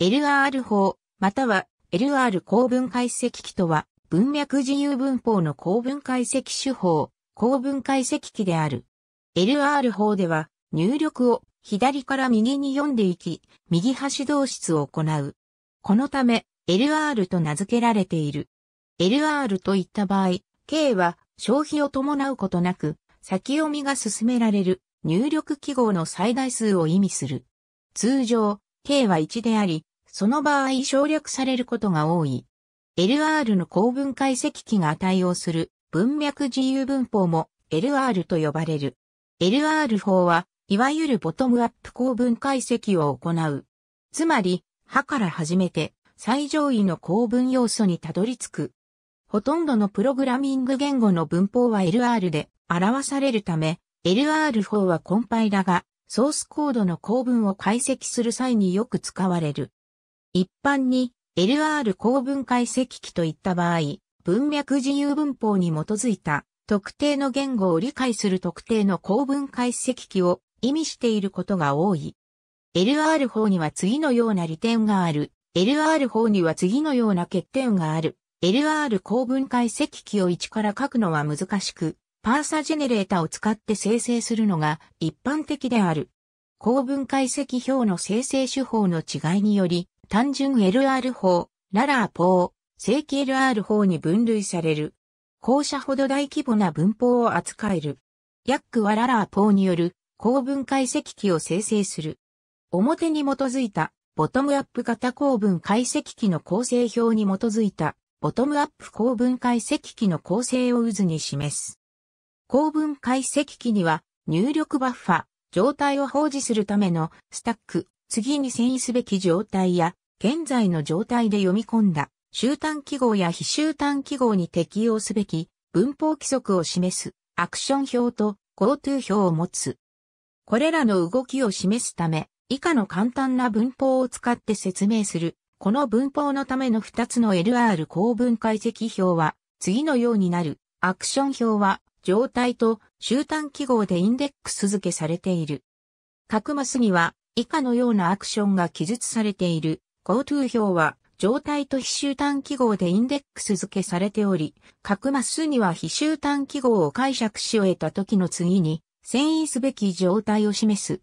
LR 法、または LR 公文解析機とは、文脈自由文法の公文解析手法、公文解析機である。LR 法では、入力を左から右に読んでいき、右端導出を行う。このため、LR と名付けられている。LR といった場合、K は消費を伴うことなく、先読みが進められる入力記号の最大数を意味する。通常、K は1であり、その場合省略されることが多い。LR の公文解析機が対応する文脈自由文法も LR と呼ばれる。LR 法は、いわゆるボトムアップ公文解析を行う。つまり、歯から始めて最上位の公文要素にたどり着く。ほとんどのプログラミング言語の文法は LR で表されるため、LR 法はコンパイラがソースコードの構文を解析する際によく使われる。一般に LR 高分解積器といった場合、文脈自由文法に基づいた特定の言語を理解する特定の高分解積器を意味していることが多い。LR 法には次のような利点がある。LR 法には次のような欠点がある。LR 高分解積器を1から書くのは難しく、パーサジェネレータを使って生成するのが一般的である。高分解析表の生成手法の違いにより、単純 LR 法、ララー法、正規 LR 法に分類される。後者ほど大規模な文法を扱える。ヤックはララー法による構文解析器を生成する。表に基づいたボトムアップ型構文解析器の構成表に基づいたボトムアップ構文解析器の構成を渦に示す。構文解析器には入力バッファ、状態を保持するためのスタック、次に遷移すべき状態や現在の状態で読み込んだ終端記号や非終端記号に適用すべき文法規則を示すアクション表と GoTo 表を持つ。これらの動きを示すため、以下の簡単な文法を使って説明する。この文法のための2つの LR 公文解析表は次のようになる。アクション表は状態と終端記号でインデックス付けされている。各マスには以下のようなアクションが記述されている。GoTo は、状態と非周端記号でインデックス付けされており、各マスには非周端記号を解釈し終えた時の次に、遷移すべき状態を示す。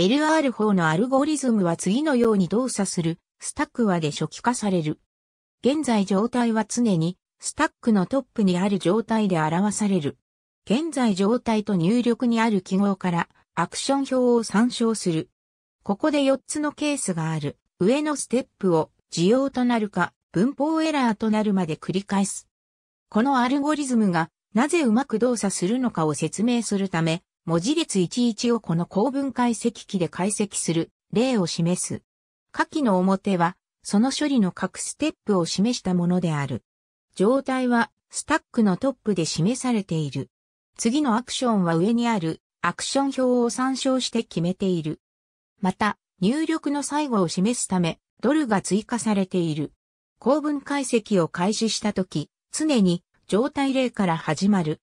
LR 法のアルゴリズムは次のように動作する、スタックはで初期化される。現在状態は常に、スタックのトップにある状態で表される。現在状態と入力にある記号から、アクション表を参照する。ここで4つのケースがある。上のステップを需要となるか文法エラーとなるまで繰り返す。このアルゴリズムがなぜうまく動作するのかを説明するため、文字列11をこの構文解析器で解析する例を示す。下記の表は、その処理の各ステップを示したものである。状態は、スタックのトップで示されている。次のアクションは上にある、アクション表を参照して決めている。また、入力の最後を示すため、ドルが追加されている。公文解析を開始したとき、常に状態例から始まる。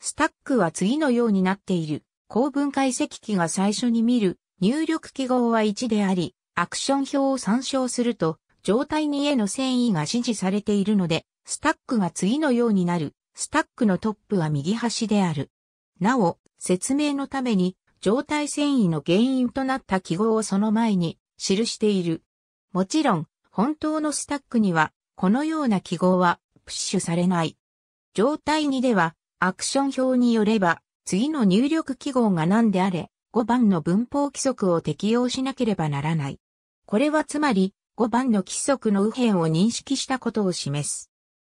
スタックは次のようになっている。公文解析機が最初に見る入力記号は1であり、アクション表を参照すると、状態2への遷移が指示されているので、スタックが次のようになる。スタックのトップは右端である。なお、説明のために、状態繊維の原因となった記号をその前に記している。もちろん、本当のスタックには、このような記号はプッシュされない。状態2では、アクション表によれば、次の入力記号が何であれ、5番の文法規則を適用しなければならない。これはつまり、5番の規則の右辺を認識したことを示す。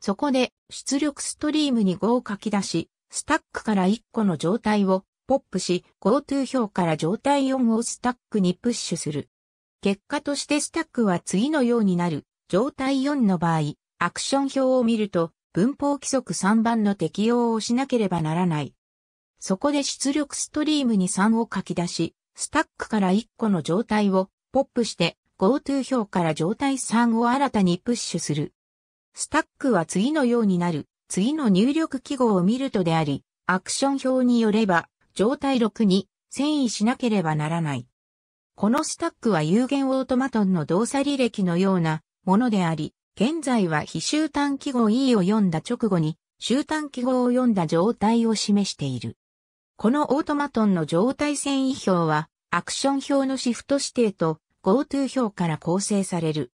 そこで、出力ストリームに5を書き出し、スタックから1個の状態をポップし、GoTo 表から状態4をスタックにプッシュする。結果としてスタックは次のようになる。状態4の場合、アクション表を見ると、文法規則3番の適用をしなければならない。そこで出力ストリームに3を書き出し、スタックから1個の状態をポップして GoTo 表から状態3を新たにプッシュする。スタックは次のようになる。次の入力記号を見るとであり、アクション表によれば状態6に遷移しなければならない。このスタックは有限オートマトンの動作履歴のようなものであり、現在は非終端記号 E を読んだ直後に終端記号を読んだ状態を示している。このオートマトンの状態遷移表はアクション表のシフト指定と GoTo 表から構成される。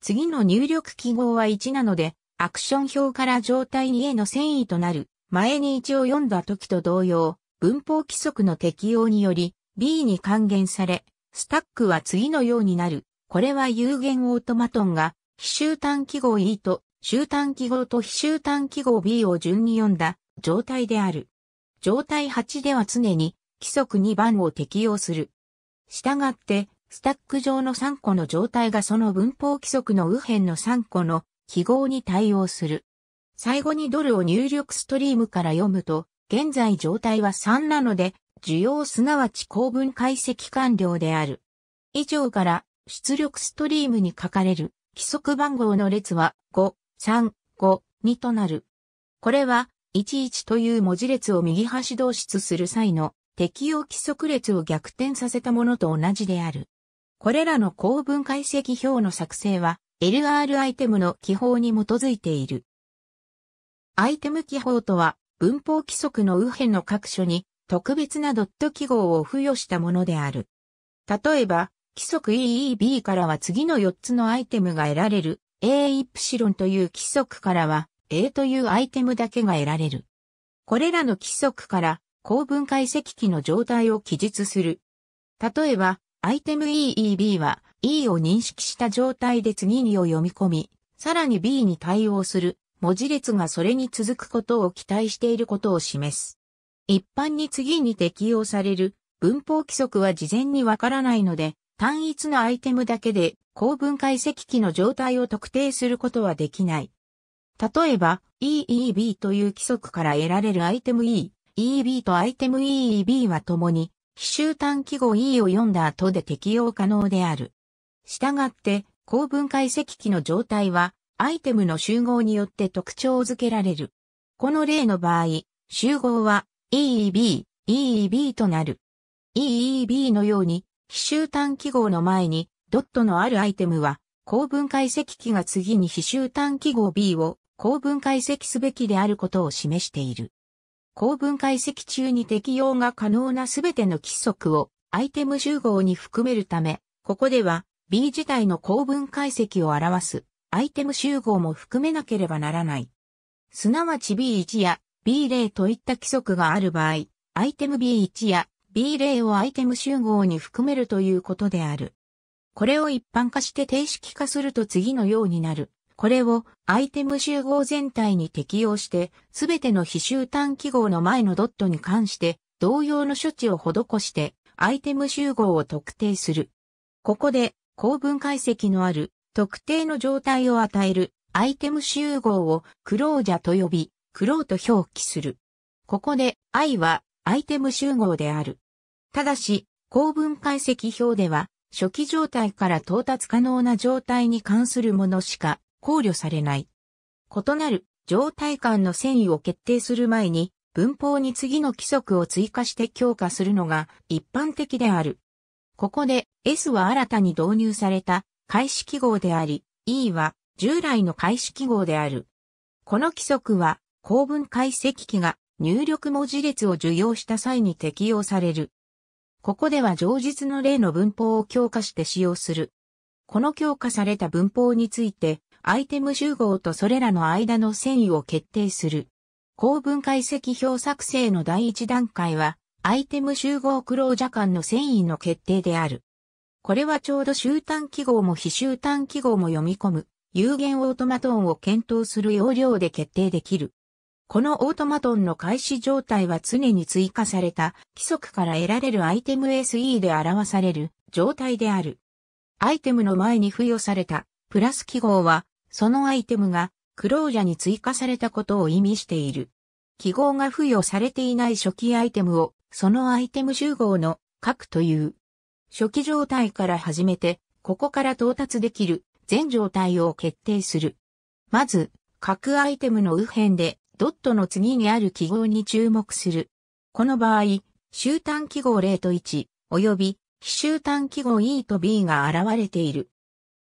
次の入力記号は1なので、アクション表から状態2への遷移となる前に1を読んだ時と同様、文法規則の適用により B に還元され、スタックは次のようになる。これは有限オートマトンが、非集単記号 E と、集単記号と非集単記号 B を順に読んだ状態である。状態8では常に規則2番を適用する。したがって、スタック上の3個の状態がその文法規則の右辺の3個の記号に対応する。最後にドルを入力ストリームから読むと、現在状態は3なので、需要すなわち構文解析完了である。以上から出力ストリームに書かれる規則番号の列は5、3、5、2となる。これは11という文字列を右端同出する際の適用規則列を逆転させたものと同じである。これらの構文解析表の作成は LR アイテムの記法に基づいている。アイテム記法とは文法規則の右辺の各所に特別なドット記号を付与したものである。例えば、規則 EEB からは次の4つのアイテムが得られる。A イプシロンという規則からは A というアイテムだけが得られる。これらの規則から高分解析器の状態を記述する。例えば、アイテム EEB は E を認識した状態で次にを読み込み、さらに B に対応する文字列がそれに続くことを期待していることを示す。一般に次に適用される文法規則は事前にわからないので、単一のアイテムだけで構文解析機の状態を特定することはできない。例えば、EEB という規則から得られるアイテム E、EB とアイテム EEB は共に、非集単記号 E を読んだ後で適用可能である。したがって、構文解析機の状態は、アイテムの集合によって特徴付けられる。この例の場合、集合は EEB、EEB となる。EEB のように、非集単記号の前にドットのあるアイテムは、高分解析機が次に非集単記号 B を高分解析すべきであることを示している。高分解析中に適用が可能なすべての規則をアイテム集合に含めるため、ここでは B 自体の高分解析を表すアイテム集合も含めなければならない。すなわち B1 や B0 といった規則がある場合、アイテム B1 や B0 をアイテム集合に含めるということである。これを一般化して定式化すると次のようになる。これをアイテム集合全体に適用して、すべての非集単記号の前のドットに関して同様の処置を施して、アイテム集合を特定する。ここで、構文解析のある特定の状態を与えるアイテム集合をクロージャと呼び、クローと表記する。ここで I はアイテム集合である。ただし、公文解析表では、初期状態から到達可能な状態に関するものしか考慮されない。異なる状態間の遷移を決定する前に、文法に次の規則を追加して強化するのが一般的である。ここで S は新たに導入された開始記号であり、E は従来の開始記号である。この規則は、公文解析機が入力文字列を受容した際に適用される。ここでは上述の例の文法を強化して使用する。この強化された文法について、アイテム集合とそれらの間の遷移を決定する。公文解析表作成の第一段階は、アイテム集合クロージャ間の遷移の決定である。これはちょうど終端記号も非終端記号も読み込む、有限オートマトンを検討する要領で決定できる。このオートマトンの開始状態は常に追加された規則から得られるアイテム SE で表される状態である。アイテムの前に付与されたプラス記号は、そのアイテムがクロージャに追加されたことを意味している。記号が付与されていない初期アイテムを、そのアイテム集合の核という。初期状態から始めて、ここから到達できる全状態を決定する。まず、各アイテムの右辺でドットの次にある記号に注目する。この場合、終端記号0と1、及び非終端記号 E と B が現れている。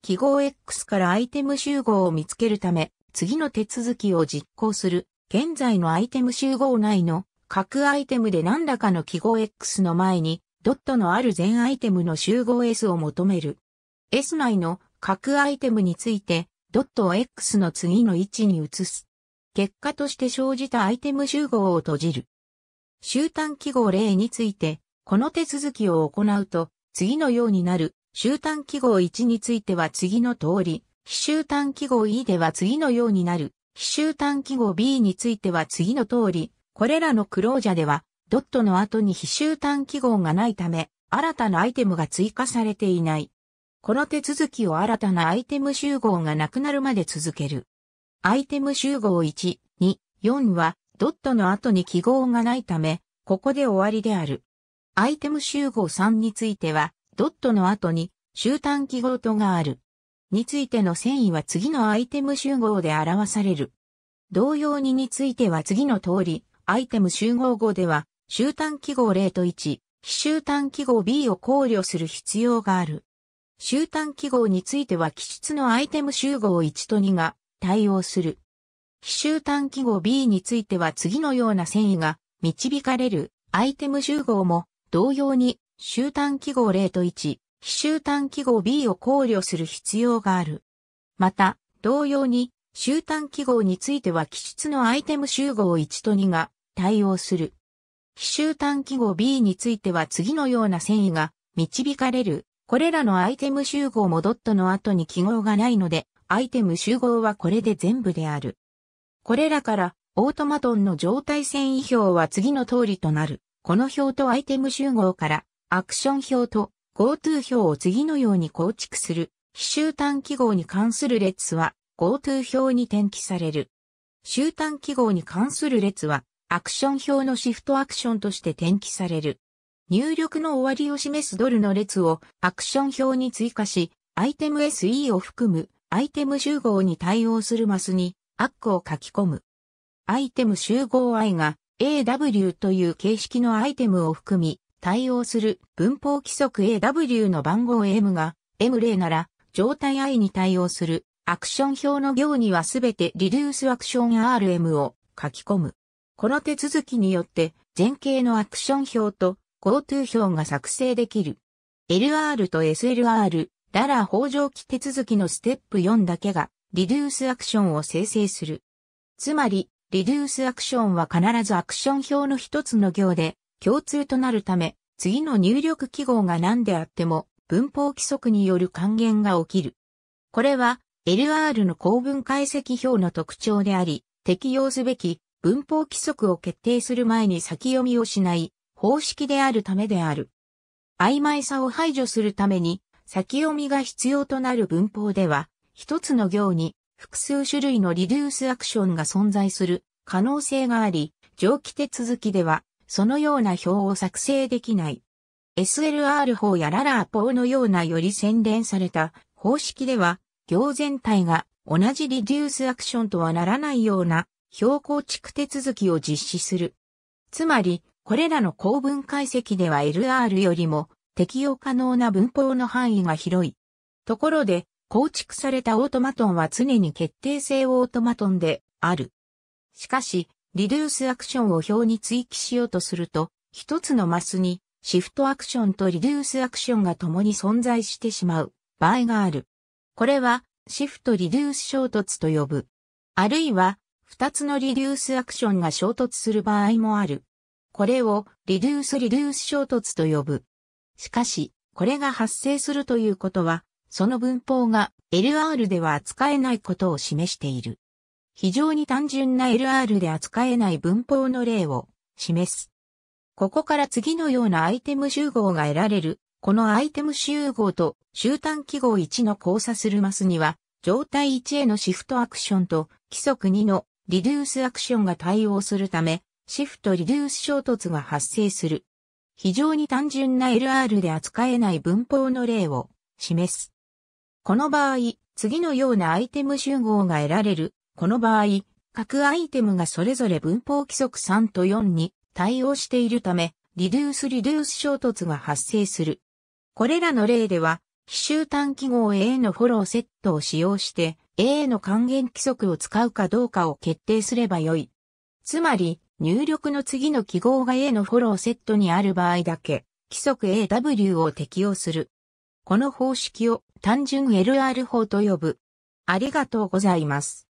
記号 X からアイテム集合を見つけるため、次の手続きを実行する。現在のアイテム集合内の各アイテムで何らかの記号 X の前にドットのある全アイテムの集合 S を求める。S 内の各アイテムについて、ドットを X の次の位置に移す。結果として生じたアイテム集合を閉じる。終端記号例について、この手続きを行うと、次のようになる、終端記号1については次の通り、非終端記号 E では次のようになる、非終端記号 B については次の通り、これらのクロージャでは、ドットの後に非集端記号がないため、新たなアイテムが追加されていない。この手続きを新たなアイテム集合がなくなるまで続ける。アイテム集合1、2、4は、ドットの後に記号がないため、ここで終わりである。アイテム集合3については、ドットの後に集端記号とがある。についての繊維は次のアイテム集合で表される。同様にについては次の通り、アイテム集合後では終端記号0と1、非終端記号 B を考慮する必要がある。終端記号については基質のアイテム集合1と2が対応する。非終端記号 B については次のような繊維が導かれるアイテム集合も同様に終端記号0と1、非終端記号 B を考慮する必要がある。また、同様に終端記号については基質のアイテム集合1と2が対応する。非終端記号 B については次のような繊維が導かれる。これらのアイテム集合もドットの後に記号がないので、アイテム集合はこれで全部である。これらから、オートマトンの状態繊維表は次の通りとなる。この表とアイテム集合から、アクション表と GoTo 表を次のように構築する。非終端記号に関する列は GoTo 表に転記される。集端記号に関する列はアクション表のシフトアクションとして転記される。入力の終わりを示すドルの列をアクション表に追加し、アイテム SE を含むアイテム集合に対応するマスにアックを書き込む。アイテム集合 I が AW という形式のアイテムを含み、対応する文法規則 AW の番号 M が M0 なら状態 I に対応するアクション表の行にはすべてリデュースアクション RM を書き込む。この手続きによって、前景のアクション表と GoTo 表が作成できる。LR と SLR、ララ法上記手続きのステップ4だけが、リデュースアクションを生成する。つまり、リデュースアクションは必ずアクション表の一つの行で共通となるため、次の入力記号が何であっても文法規則による還元が起きる。これは LR の公文解析表の特徴であり、適用すべき文法規則を決定する前に先読みをしない方式であるためである。曖昧さを排除するために先読みが必要となる文法では、一つの行に複数種類のリデュースアクションが存在する可能性があり、上記手続きではそのような表を作成できない。SLR 法やララー法のようなより洗練された方式では、行全体が同じリデュースアクションとはならないような標高地区手続きを実施する。つまり、これらの公文解析では LR よりも適用可能な文法の範囲が広い。ところで、構築されたオートマトンは常に決定性オートマトンである。しかし、リデュースアクションを表に追記しようとすると、一つのマスにシフトアクションとリデュースアクションが共に存在してしまう場合がある。これはシフトリデュース衝突と呼ぶ。あるいは二つのリデュースアクションが衝突する場合もある。これをリデュースリデュース衝突と呼ぶ。しかし、これが発生するということは、その文法が LR では扱えないことを示している。非常に単純な LR で扱えない文法の例を示す。ここから次のようなアイテム集合が得られる。このアイテム集合と終端記号1の交差するマスには、状態1へのシフトアクションと規則2のリデュースアクションが対応するため、シフトリデュース衝突が発生する。非常に単純な LR で扱えない文法の例を示す。この場合、次のようなアイテム集合が得られる。この場合、各アイテムがそれぞれ文法規則3と4に対応しているため、リデュースリデュース衝突が発生する。これらの例では、奇襲単記号 A のフォローセットを使用して、A の還元規則を使うかどうかを決定すればよい。つまり、入力の次の記号が A のフォローセットにある場合だけ、規則 AW を適用する。この方式を単純 LR 法と呼ぶ。ありがとうございます。